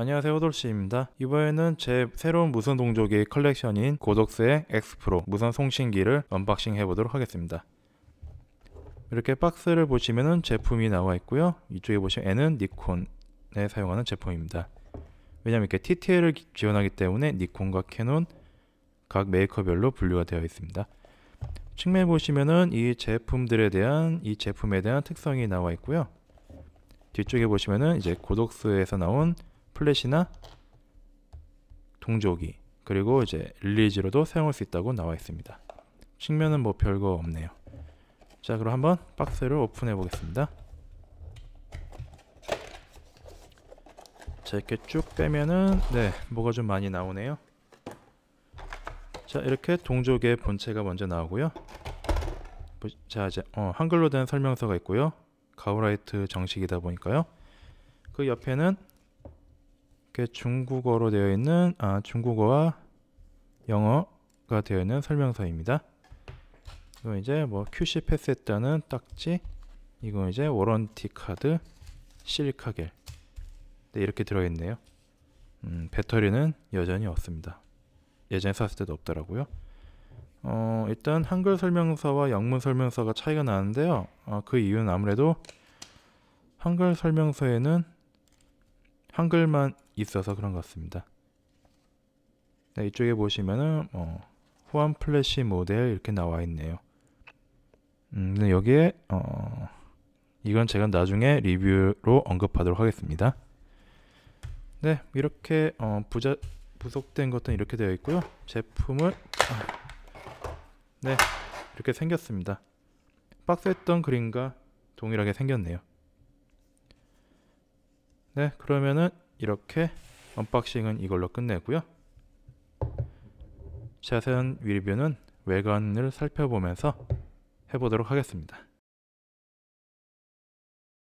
안녕하세요 호돌씨입니다. 이번에는 제 새로운 무선 동조기 컬렉션인 고덕스의 x 스프로 무선 송신기를 언박싱 해보도록 하겠습니다. 이렇게 박스를 보시면 제품이 나와 있고요. 이쪽에 보시면 N은 니콘에 사용하는 제품입니다. 왜냐면 이렇게 TTL을 지원하기 때문에 니콘과 캐논 각 메이커별로 분류가 되어 있습니다. 측면에 보시면은 이 제품들에 대한 이 제품에 대한 특성이 나와 있고요. 뒤쪽에 보시면은 이제 고독스에서 나온 플래시나 동조기 그리고 이제 릴리즈로도 사용할 수 있다고 나와 있습니다. 측면은 뭐 별거 없네요. 자 그럼 한번 박스를 오픈해 보겠습니다. 자 이렇게 쭉 빼면은 네 뭐가 좀 많이 나오네요. 자 이렇게 동조계 본체가 먼저 나오고요. 자 이제 어, 한글로 된 설명서가 있고요. 가오라이트 정식이다 보니까요. 그 옆에는 이렇게 중국어로 되어 있는 아 중국어와 영어가 되어 있는 설명서입니다. 이건 이제 뭐 QC 패스했다는 딱지, 이건 이제 워런티 카드, 실카겔. 네, 이렇게 들어있네요. 음, 배터리는 여전히 없습니다. 예전에 샀을 때도 없더라고요. 어, 일단 한글 설명서와 영문 설명서가 차이가 나는데요. 어, 그 이유는 아무래도 한글 설명서에는 한글만 있어서 그런 것 같습니다. 네, 이쪽에 보시면은 어, 호환 플래시 모델 이렇게 나와 있네요. 음, 여기에 어, 이건 제가 나중에 리뷰로 언급하도록 하겠습니다. 네, 이렇게 어, 부자, 부속된 것들은 이렇게 되어 있고요. 제품은 아, 네, 이렇게 생겼습니다. 박스 했던 그림과 동일하게 생겼네요. 네, 그러면은 이렇게 언박싱은 이걸로 끝내고요. 자세한 리뷰는 외관을 살펴보면서 해보도록 하겠습니다.